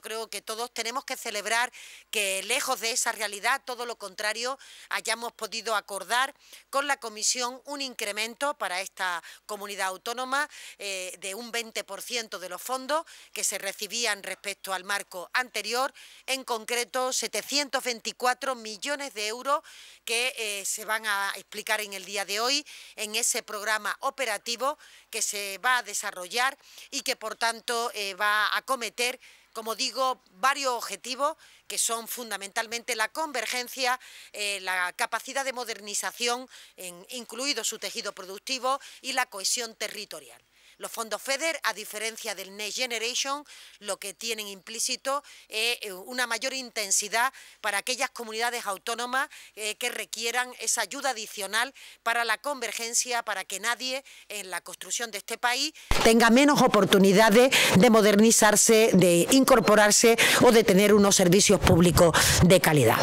creo que todos tenemos que celebrar que lejos de esa realidad, todo lo contrario, hayamos podido acordar con la Comisión un incremento para esta comunidad autónoma eh, de un 20% de los fondos que se recibían respecto al marco anterior, en concreto 724 millones de euros que eh, se van a explicar en el día de hoy en ese programa operativo que se va a desarrollar y que por tanto eh, va a acometer como digo, varios objetivos que son fundamentalmente la convergencia, eh, la capacidad de modernización, incluido su tejido productivo y la cohesión territorial. Los fondos FEDER, a diferencia del Next Generation, lo que tienen implícito es eh, una mayor intensidad para aquellas comunidades autónomas eh, que requieran esa ayuda adicional para la convergencia, para que nadie en la construcción de este país tenga menos oportunidades de modernizarse, de incorporarse o de tener unos servicios públicos de calidad.